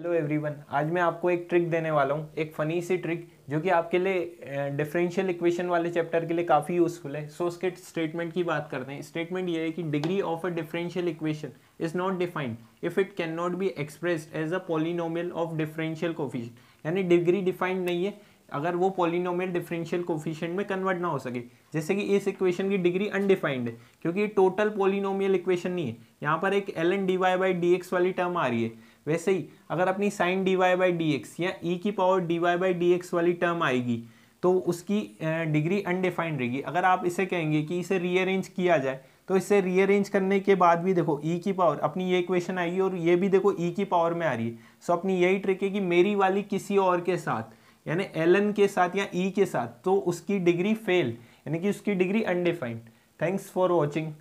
hello everyone आज मैं आपको एक ट्रिक देने वाला हूँ एक फ़नी सी ट्रिक जो कि आपके लिए डिफरेंशियल इक्वेशन वाले चैप्टर के लिए काफ़ी यूज़फुल है सो उसके स्टेटमेंट की बात करते हैं स्टेटमेंट ये है कि degree of a differential equation is not defined if it can not be expressed as a polynomial of differential coefficient यानी डिग्री डिफाइंड नहीं है अगर वो पॉलिनोमियल डिफरेंशियल कोफिशियंट में कन्वर्ट ना हो सके जैसे कि इस इक्वेशन की डिग्री अनडिफाइंड है क्योंकि ये टोटल पॉलिनोमियल इक्वेशन नहीं है यहाँ पर एक L N D Y by D X वाली टर्म आ रही है वैसे ही अगर अपनी sine D Y by D X या ई e की power D Y by D X वाली टर्म आएगी तो उसकी डिग्री अनडिफाइंड रहेगी अगर आप इसे कहेंगे कि इसे रीअरेंज किया जाए तो इसे रीअरेंज करने के बाद भी देखो ई e की पावर अपनी ये इक्वेशन आएगी और ये भी देखो ई e की पावर में आ रही है सो अपनी यही ट्रिक है कि मेरी वाली किसी और के साथ यानी एल के साथ या ई e के साथ तो उसकी डिग्री फेल यानी कि उसकी degree undefined thanks for watching